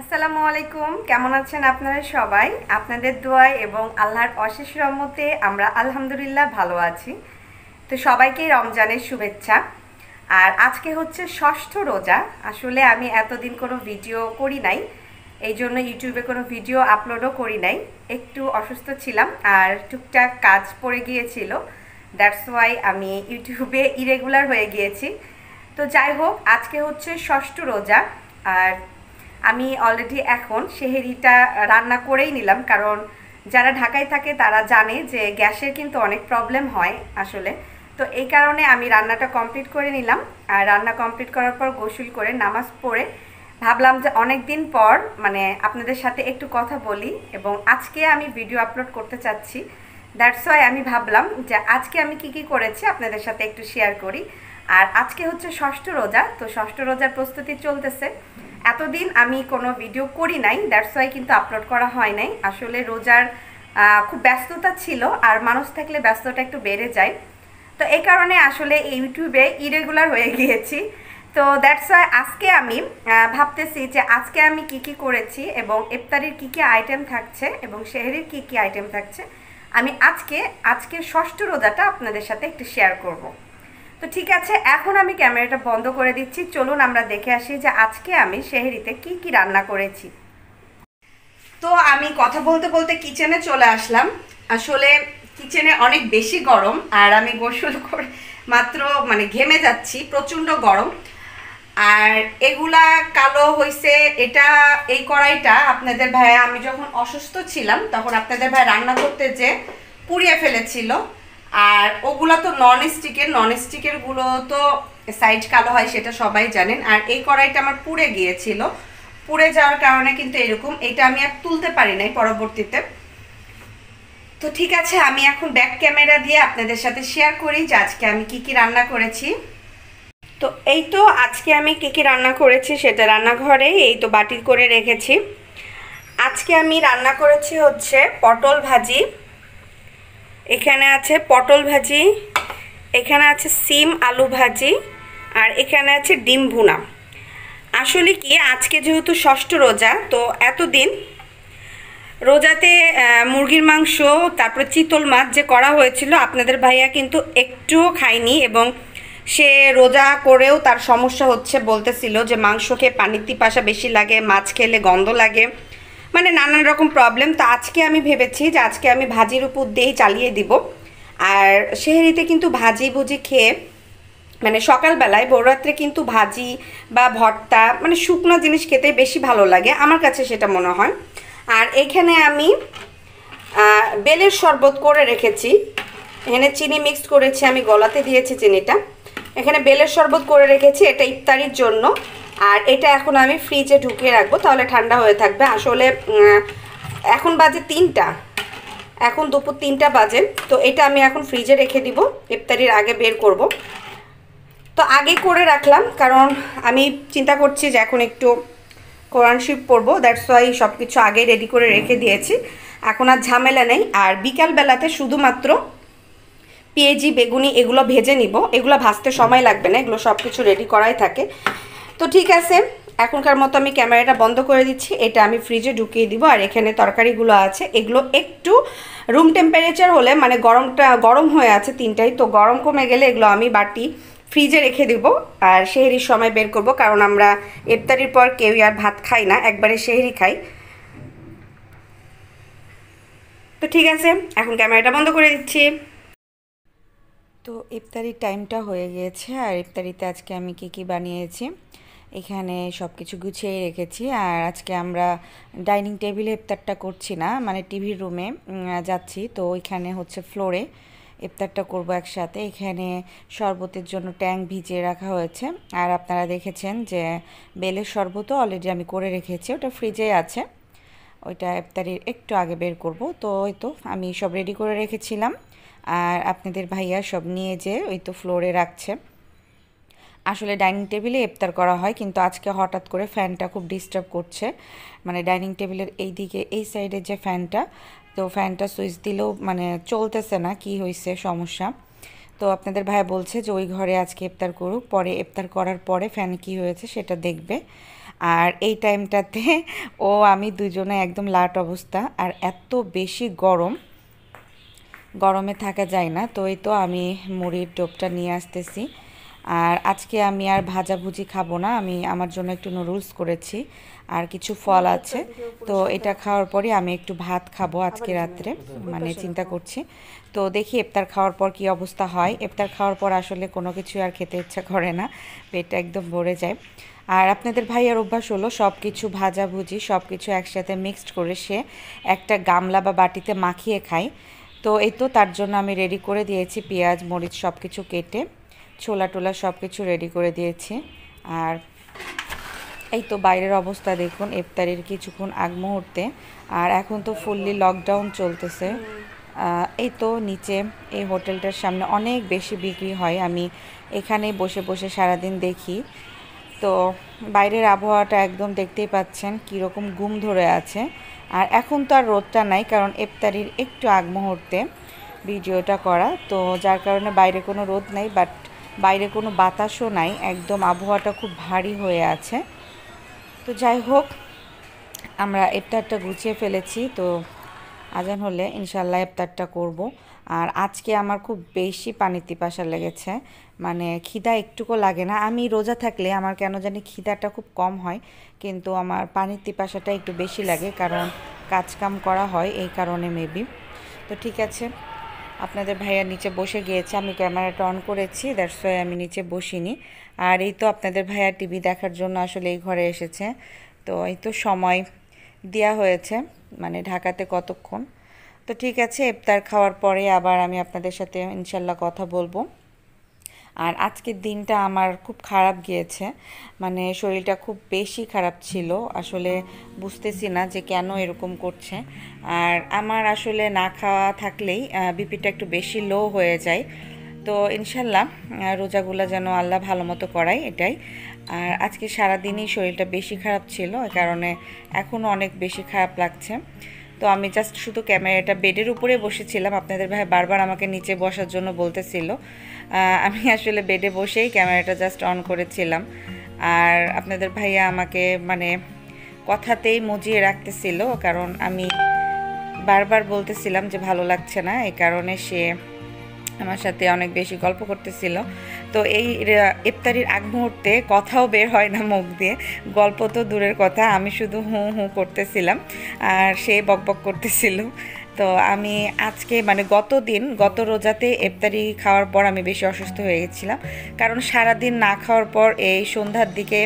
আসসালামু আলাইকুম কেমন আছেন আপনারা সবাই আপনাদের দোয়ায় এবং আল্লাহর অশেষ রহমতে আমরা আলহামদুলিল্লাহ ভালো আছি তো সবাইকে রমজানের শুভেচ্ছা আর আজকে হচ্ছে ষষ্ঠ রোজা আসলে আমি এতদিন কোনো ভিডিও করি নাই এই জন্য ইউটিউবে কোনো ভিডিও আপলোডও করি নাই একটু অসুস্থ ছিলাম আর টুকটাক কাজ পড়ে গিয়েছিল দ্যাটস ওয়াই আমি ইউটিউবে ইরেগুলার হয়ে গিয়েছি তো যাই হোক আজকে হচ্ছে ষষ্ঠ রোজা আর আমি অলরেডি এখন সেহেরিটা রান্না করেই নিলাম কারণ যারা ঢাকায় থাকে তারা জানে যে গ্যাসের কিন্তু অনেক প্রবলেম হয় আসলে তো এই কারণে আমি রান্নাটা কমপ্লিট করে নিলাম আর রান্না কমপ্লিট করার পর গোসল করে নামাজ পড়ে ভাবলাম যে অনেক দিন পর মানে আপনাদের সাথে একটু কথা বলি এবং আজকে আমি ভিডিও আপলোড করতে চাচ্ছি দ্যাটস ওয়াই আমি ভাবলাম যে আজকে আমি কি কি করেছি আপনাদের সাথে একটু শেয়ার করি আর আজকে হচ্ছে ষষ্ঠ রোজা তো ষষ্ঠ রোজার প্রস্তুতি চলতেছে এতদিন আমি কোনো ভিডিও করি নাই দ্যাটস ওয়াই কিন্তু আপলোড করা হয় নাই আসলে রোজার খুব ব্যস্ততা ছিল আর মানুষ থাকলে ব্যস্ততা একটু বেড়ে যায় তো এই কারণে আসলে ইউটিউবে ইরেগুলার হয়ে গিয়েছি তো দ্যাটস ওয়াই আজকে আমি ভাবতেছি যে আজকে আমি কি কি করেছি এবং ইফতারির কি কি আইটেম থাকছে এবং শেহরির কি কি আইটেম থাকছে আমি আজকে আজকে ষষ্ঠ রোজাটা আপনাদের সাথে একটু শেয়ার করবো তো ঠিক আছে এখন আমি ক্যামেরাটা বন্ধ করে দিচ্ছি চলুন আমরা দেখে আসি যে আজকে আমি শেহরিতে কি কি রান্না করেছি তো আমি কথা বলতে বলতে কিচেনে চলে আসলাম আসলে কিচেনে অনেক বেশি গরম আর আমি গোসল করে মাত্র মানে ঘেমে যাচ্ছি প্রচণ্ড গরম আর এগুলা কালো হয়েছে এটা এই কড়াইটা আপনাদের ভাই আমি যখন অসুস্থ ছিলাম তখন আপনাদের ভাই রান্না করতে যে পুড়িয়ে ফেলেছিল আর ওগুলো তো নন স্টিকের নন স্টিকের গুলো তো সাইড কালো হয় সেটা সবাই জানেন আর এই কড়াইটা আমার পুড়ে গিয়েছিল পুড়ে যাওয়ার কারণে কিন্তু এরকম এটা আমি আর তুলতে পারি নাই পরবর্তীতে তো ঠিক আছে আমি এখন ব্যাক ক্যামেরা দিয়ে আপনাদের সাথে শেয়ার করি যে আজকে আমি কি কি রান্না করেছি তো এই তো আজকে আমি কী কী রান্না করেছি সেটা রান্নাঘরে এই তো বাটি করে রেখেছি আজকে আমি রান্না করেছি হচ্ছে পটল ভাজি এখানে আছে পটল ভাজি এখানে আছে সিম আলু ভাজি আর এখানে আছে ডিম ভুনা আসলে কি আজকে যেহেতু ষষ্ঠ রোজা তো এতদিন রোজাতে মুরগির মাংস তারপরে চিতল মাছ যে করা হয়েছিল আপনাদের ভাইয়া কিন্তু একটুও খায়নি এবং সে রোজা করেও তার সমস্যা হচ্ছে বলতেছিল যে মাংস খেয়ে পানির তিপাসা বেশি লাগে মাছ খেলে গন্ধ লাগে মানে নানান রকম প্রবলেম তো আজকে আমি ভেবেছি যে আজকে আমি ভাজির উপর দিয়েই চালিয়ে দিব আর সেহেরিতে কিন্তু ভাজি ভুজি খেয়ে মানে সকালবেলায় বৌরাত্রে কিন্তু ভাজি বা ভর্তা মানে শুকনো জিনিস খেতে বেশি ভালো লাগে আমার কাছে সেটা মনে হয় আর এখানে আমি বেলের শরবত করে রেখেছি এখানে চিনি মিক্স করেছি আমি গলাতে দিয়েছি চিনিটা এখানে বেলের শরবত করে রেখেছি এটা ইফতারির জন্য আর এটা এখন আমি ফ্রিজে ঢুকিয়ে রাখবো তাহলে ঠান্ডা হয়ে থাকবে আসলে এখন বাজে তিনটা এখন দুপুর তিনটা বাজে তো এটা আমি এখন ফ্রিজে রেখে দিব ইফতারির আগে বের করব তো আগে করে রাখলাম কারণ আমি চিন্তা করছি যে এখন একটু কোরআন শিফ পরবো দ্যাটস ওয়াই সব কিছু আগে রেডি করে রেখে দিয়েছি এখন আর ঝামেলা নেই আর বিকালবেলাতে শুধুমাত্র পেঁয়াজি বেগুনি এগুলো ভেজে নিব এগুলো ভাজতে সময় লাগবে না এগুলো সব কিছু রেডি করাই থাকে তো ঠিক আছে এখনকার মতো আমি ক্যামেরাটা বন্ধ করে দিচ্ছি এটা আমি ফ্রিজে ঢুকিয়ে দিব আর এখানে তরকারিগুলো আছে এগুলো একটু রুম টেম্পারেচার হলে মানে গরমটা গরম হয়ে আছে তিনটাই তো গরম কমে গেলে এগুলো আমি বাটি ফ্রিজে রেখে দিব আর সেহেরির সময় বের করব কারণ আমরা ইফতারির পর কেউই আর ভাত খাই না একবারে সেহেরি খাই তো ঠিক আছে এখন ক্যামেরাটা বন্ধ করে দিচ্ছি তো ইফতারির টাইমটা হয়ে গিয়েছে আর ইফতারিতে আজকে আমি কি কি বানিয়েছি এখানে সব কিছু গুছিয়ে রেখেছি আর আজকে আমরা ডাইনিং টেবিলে ইফতারটা করছি না মানে টিভির রুমে যাচ্ছি তো এখানে হচ্ছে ফ্লোরে ইফতারটা করব একসাথে এখানে শরবতের জন্য ট্যাঙ্ক ভিজিয়ে রাখা হয়েছে আর আপনারা দেখেছেন যে বেলের শরবতও অলরেডি আমি করে রেখেছি ওটা ফ্রিজে আছে ওইটা ইফতারির একটু আগে বের করব তো ওই তো আমি সব রেডি করে রেখেছিলাম আর আপনাদের ভাইয়া সব নিয়ে যে ওই তো ফ্লোরে রাখছে আসলে ডাইনিং টেবিলে ইফতার করা হয় কিন্তু আজকে হঠাৎ করে ফ্যানটা খুব ডিস্টার্ব করছে মানে ডাইনিং টেবিলের এই দিকে এই সাইডে যে ফ্যানটা তো ফ্যানটা সুইচ দিলেও মানে চলতেছে না কি হয়েছে সমস্যা তো আপনাদের ভাই বলছে যে ওই ঘরে আজকে ইফতার করুক পরে ইফতার করার পরে ফ্যান কি হয়েছে সেটা দেখবে আর এই টাইমটাতে ও আমি দুজনে একদম লাট অবস্থা আর এত বেশি গরম গরমে থাকা যায় না তো এই তো আমি মুড়ির ডোবটা নিয়ে আসতেছি আর আজকে আমি আর ভাজাভুজি খাবো না আমি আমার জন্য একটু নুডলস করেছি আর কিছু ফল হ্যাঁ, আছে তো এটা খাওয়ার পরে আমি একটু ভাত খাবো আজকে রাত্রে মানে চিন্তা করছি তো দেখি এফতার খাওয়ার পর কি অবস্থা হয় এফতার খাওয়ার পর আসলে কোনো কিছু আর খেতে ইচ্ছা করে না পেটটা একদম ভরে যায় আর আপনাদের ভাইয়ার অভ্যাস হলো সব কিছু ভাজাভুজি সব কিছু একসাথে মিক্সড করে সে একটা গামলা বা বাটিতে মাখিয়ে খায় তো এই তো তার জন্য আমি রেডি করে দিয়েছি পেঁয়াজ মরিচ সব কিছু কেটে ছোলা টোলা সব কিছু রেডি করে দিয়েছি আর এই তো বাইরের অবস্থা দেখুন ইফতারির কিছুক্ষণ আগ মুহূর্তে আর এখন তো ফুললি লকডাউন চলতেছে এই তো নিচে এই হোটেলটার সামনে অনেক বেশি বিক্রি হয় আমি এখানে বসে বসে সারাদিন দেখি তো বাইরের আবহাওয়াটা একদম দেখতেই পাচ্ছেন কীরকম গুম ধরে আছে আর এখন তো আর রোদটা নাই কারণ ইফতারির একটু আগ মুহূর্তে ভিডিওটা করা তো যার কারণে বাইরে কোনো রোদ নাই বাট বাইরে কোনো বাতাসও নাই একদম আবহাওয়াটা খুব ভারী হয়ে আছে তো যাই হোক আমরা এফতারটা গুছিয়ে ফেলেছি তো আজান হলে ইনশাল্লাহ এফতারটা করব আর আজকে আমার খুব বেশি পানি তিপাসা লেগেছে মানে খিদা একটুকু লাগে না আমি রোজা থাকলে আমার কেন জানি খিদাটা খুব কম হয় কিন্তু আমার পানির তিপাসাটা একটু বেশি লাগে কারণ কাজকাম করা হয় এই কারণে মেবি তো ঠিক আছে আপনাদের ভাইয়া নিচে বসে গিয়েছে আমি ক্যামেরাটা অন করেছি দ্যাটস ওয়াই আমি নিচে বসিনি আর এই তো আপনাদের ভাইয়া টিভি দেখার জন্য আসলে এই ঘরে এসেছে তো এই তো সময় দেওয়া হয়েছে মানে ঢাকাতে কতক্ষণ তো ঠিক আছে ইফতার খাওয়ার পরে আবার আমি আপনাদের সাথে ইনশাল্লাহ কথা বলবো আর আজকের দিনটা আমার খুব খারাপ গিয়েছে মানে শরীরটা খুব বেশি খারাপ ছিল আসলে বুঝতেছি না যে কেন এরকম করছে আর আমার আসলে না খাওয়া থাকলেই বিপিটা একটু বেশি লো হয়ে যায় তো ইনশাল্লাহ রোজাগুলো যেন আল্লাহ ভালো মতো করায় এটাই আর আজকে সারাদিনই শরীরটা বেশি খারাপ ছিল এ কারণে এখনও অনেক বেশি খারাপ লাগছে তো আমি জাস্ট শুধু ক্যামেরাটা বেডের উপরে বসেছিলাম আপনাদের ভাই বারবার আমাকে নিচে বসার জন্য বলতেছিল আমি আসলে বেডে বসেই ক্যামেরাটা জাস্ট অন করেছিলাম আর আপনাদের ভাইয়া আমাকে মানে কথাতেই মজিয়ে রাখতেছিল কারণ আমি বারবার বলতেছিলাম যে ভালো লাগছে না এই কারণে সে আমার সাথে অনেক বেশি গল্প করতেছিল তো এই ইফতারির আগ মুহূর্তে কথাও বের হয় না মুখ দিয়ে গল্প তো দূরের কথা আমি শুধু হুঁ হুঁ করতেছিলাম আর সে বকবক করতেছিল তো আমি আজকে মানে গত দিন গত রোজাতে এফতারি খাওয়ার পর আমি বেশি অসুস্থ হয়ে গেছিলাম কারণ সারাদিন না খাওয়ার পর এই সন্ধ্যার দিকে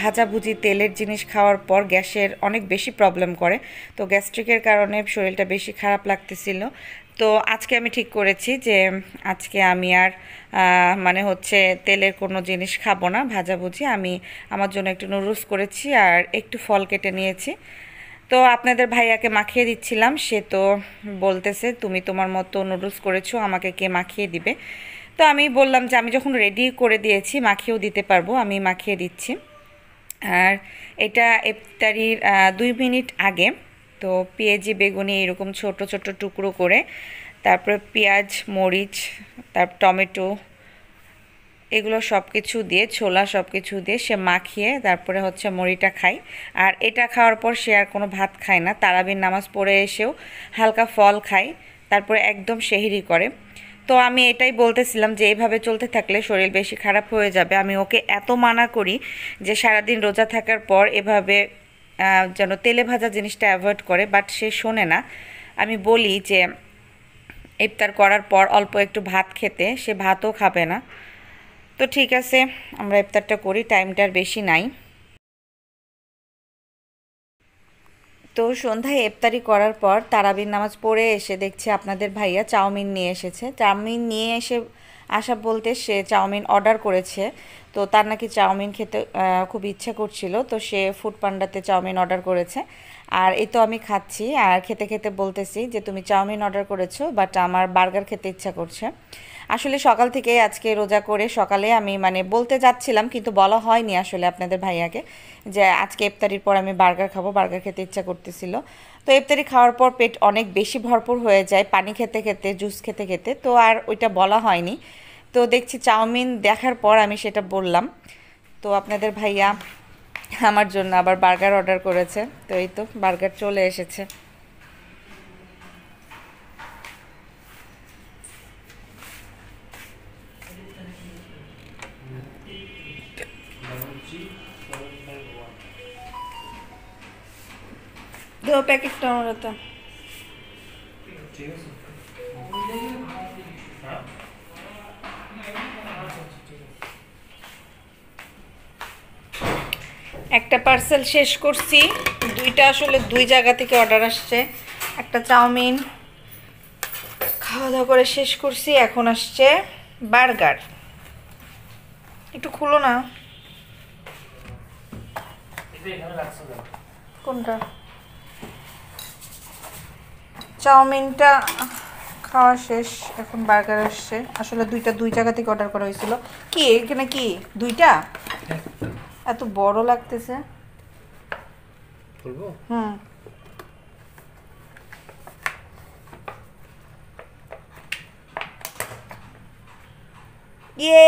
ভাজাভুজি তেলের জিনিস খাওয়ার পর গ্যাসের অনেক বেশি প্রবলেম করে তো গ্যাস্ট্রিকের কারণে শরীরটা বেশি খারাপ লাগতেছিল তো আজকে আমি ঠিক করেছি যে আজকে আমি আর মানে হচ্ছে তেলের কোনো জিনিস খাবো না ভাজাভুজি আমি আমার জন্য একটু নুডলস করেছি আর একটু ফল কেটে নিয়েছি তো আপনাদের ভাইয়াকে মাখিয়ে দিচ্ছিলাম সে তো বলতেছে তুমি তোমার মতো নুডলস করেছো আমাকে কে মাখিয়ে দিবে তো আমি বললাম যে আমি যখন রেডি করে দিয়েছি মাখিয়েও দিতে পারবো আমি মাখিয়ে দিচ্ছি আর এটা ইফতারির দুই মিনিট আগে তো পেঁয়াজি বেগুনি এরকম ছোট ছোট টুকরো করে তারপর পেঁয়াজ মরিচ তারপর টমেটো এগুলো সব কিছু দিয়ে ছোলা সব কিছু দিয়ে সে মাখিয়ে তারপরে হচ্ছে মুড়িটা খাই আর এটা খাওয়ার পর সে আর কোনো ভাত খায় না তারাবির নামাজ পড়ে এসেও হালকা ফল খায় তারপরে একদম সেহেরি করে তো আমি এটাই বলতেছিলাম যে এইভাবে চলতে থাকলে শরীর বেশি খারাপ হয়ে যাবে আমি ওকে এত মানা করি যে সারাদিন রোজা থাকার পর এভাবে যেন তেলে ভাজা জিনিসটা অ্যাভয়েড করে বাট সে শোনে না আমি বলি যে ইফতার করার পর অল্প একটু ভাত খেতে সে ভাতও খাবে না তো ঠিক আছে আমরা ইফতারটা করি টাইমটার বেশি নাই তো সন্ধ্যায় ইফতারি করার পর তারাবির নামাজ পড়ে এসে দেখছি আপনাদের ভাইয়া চাউমিন নিয়ে এসেছে চাউমিন নিয়ে এসে আসা বলতে সে চাউমিন অর্ডার করেছে তো তার নাকি চাউমিন খেতে খুব ইচ্ছা করছিল তো সে ফুড পান্ডাতে চাউমিন অর্ডার করেছে আর এই তো আমি খাচ্ছি আর খেতে খেতে বলতেছি যে তুমি চাউমিন অর্ডার করেছো বাট আমার বার্গার খেতে ইচ্ছা করছে আসলে সকাল থেকে আজকে রোজা করে সকালে আমি মানে বলতে যাচ্ছিলাম কিন্তু বলা হয়নি আসলে আপনাদের ভাইয়াকে যে আজকে ইফতারির পর আমি বার্গার খাবো বার্গার খেতে ইচ্ছা করতেছিল তো ইফতারি খাওয়ার পর পেট অনেক বেশি ভরপুর হয়ে যায় পানি খেতে খেতে জুস খেতে খেতে তো আর ওইটা বলা হয়নি তো দেখছি চাউমিন দেখার পর আমি সেটা বললাম তো আপনাদের ভাইয়া আমার জন্য আবার বার্গার অর্ডার করেছে তো এই তো বার্গার চলে এসেছে दो पैकेट डाउन रहता একটা পার্সেল শেষ করছি দুইটা আসলে দুই জায়গা থেকে অর্ডার আসছে একটা চাউমিন খাওয়া দাওয়া করে শেষ করছি এখন আসছে বার্গার একটু খুলো না কোনটা চাউমিনটা খাওয়া শেষ এখন বার্গার আসছে আসলে দুইটা দুই জায়গা থেকে অর্ডার করা হয়েছিল কি এখানে কি দুইটা এত বড় লাগতেছে হুম ইয়ে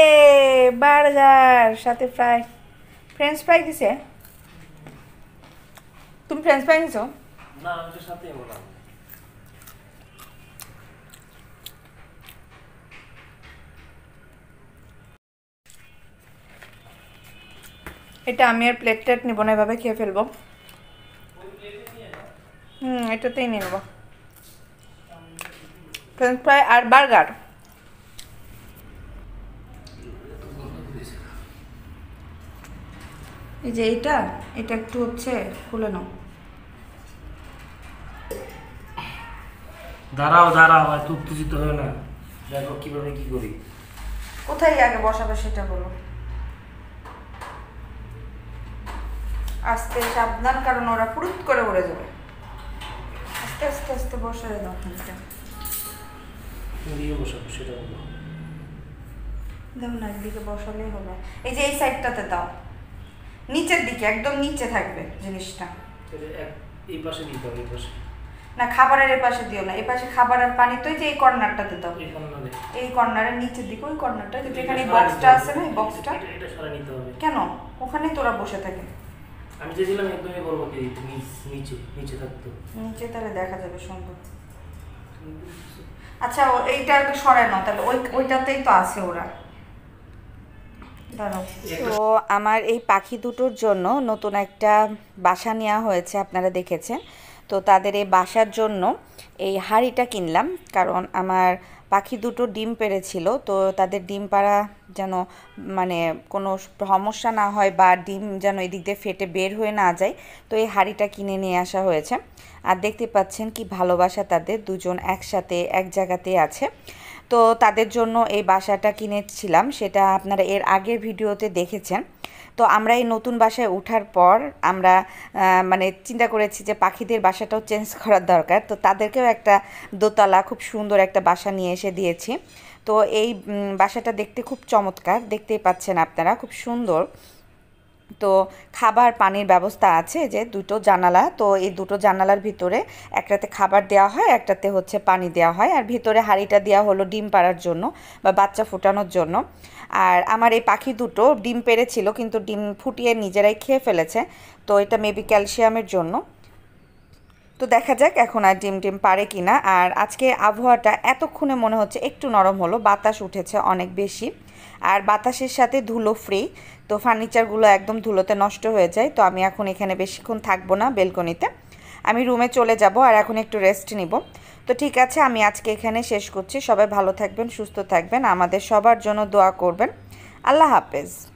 বার্গার সাথে ফ্রাই ফ্রেঞ্চ ফ্রাই দিছে তুমি ফ্রেঞ্চ ফ্রাই নিছো না আমি তো সাথেই বললাম এটা আমি আর প্লেট টেট নিব না এভাবে খেয়ে ফেলবো হুম এটাতেই নিয়ে নেবো ফ্রেঞ্চ ফ্রাই আর বার্গার এই যে এইটা এটা একটু হচ্ছে খুলে নাও দাঁড়াও দাঁড়াও এত উত্তেজিত হয়ে না দেখো কিভাবে কি করি কোথায় আগে বসাবে সেটা বলো আস্তে সাবধান কারণ ওরা ফুরুত করে উড়ে যাবে আস্তে আস্তে আস্তে বসারে দাও দিয়ে বসাবো সেটা বলো দাও না একদিকে বসালেই হবে এই যে এই সাইডটাতে দাও নিচের দিকে একদম নিচে থাকবে জিনিসটা এই পাশে দিতে হবে এই পাশে না খাবারের এপাশে দিও না এপাশে খাবার আর পানি তো যে এই কর্নারটাতে দাও এই কর্নারের নিচের দিকে ওই কর্নারটা যেটা এখানে বক্সটা আছে না এই বক্সটা এটা সরা নিতে হবে কেন ওখানে তোরা বসে থাকে আমি চেয়েছিলাম একদমই বলবো বকে দিতে নিচে নিচে থাকতো নিচে তাহলে দেখা যাবে সম্ভব আচ্ছা এইটা একটু সরায় না তাহলে ওই ওইটাতেই তো আছে ওরা তো আমার এই পাখি দুটোর জন্য নতুন একটা বাসা নেওয়া হয়েছে আপনারা দেখেছেন তো তাদের এই বাসার জন্য এই হাড়িটা কিনলাম কারণ আমার পাখি দুটো ডিম পেড়েছিল তো তাদের ডিম পাড়া যেন মানে কোনো সমস্যা না হয় বা ডিম যেন এদিক দিয়ে ফেটে বের হয়ে না যায় তো এই হাড়িটা কিনে নিয়ে আসা হয়েছে আর দেখতে পাচ্ছেন কি ভালোবাসা তাদের দুজন একসাথে এক জায়গাতে আছে তো তাদের জন্য এই বাসাটা কিনেছিলাম সেটা আপনারা এর আগের ভিডিওতে দেখেছেন তো আমরা এই নতুন বাসায় ওঠার পর আমরা মানে চিন্তা করেছি যে পাখিদের বাসাটাও চেঞ্জ করার দরকার তো তাদেরকেও একটা দোতলা খুব সুন্দর একটা বাসা নিয়ে এসে দিয়েছি তো এই বাসাটা দেখতে খুব চমৎকার দেখতেই পাচ্ছেন আপনারা খুব সুন্দর তো খাবার পানির ব্যবস্থা আছে যে দুটো জানালা তো এই দুটো জানালার ভিতরে একটাতে খাবার দেওয়া হয় একটাতে হচ্ছে পানি দেওয়া হয় আর ভিতরে হাঁড়িটা দেওয়া হলো ডিম পাড়ার জন্য বা বাচ্চা ফুটানোর জন্য আর আমার এই পাখি দুটো ডিম পেরেছিল কিন্তু ডিম ফুটিয়ে নিজেরাই খেয়ে ফেলেছে তো এটা মেবি ক্যালসিয়ামের জন্য তো দেখা যাক এখন আর ডিম টিম পারে কি না আর আজকে আবহাওয়াটা এতক্ষণে মনে হচ্ছে একটু নরম হলো বাতাস উঠেছে অনেক বেশি আর বাতাসের সাথে ধুলো ফ্রি তো ফার্নিচারগুলো একদম ধুলোতে নষ্ট হয়ে যায় তো আমি এখন এখানে বেশিক্ষণ থাকবো না বেলকনিতে আমি রুমে চলে যাব আর এখন একটু রেস্ট নিব তো ঠিক আছে আমি আজকে এখানে শেষ করছি সবাই ভালো থাকবেন সুস্থ থাকবেন আমাদের সবার জন্য দোয়া করবেন আল্লাহ হাফেজ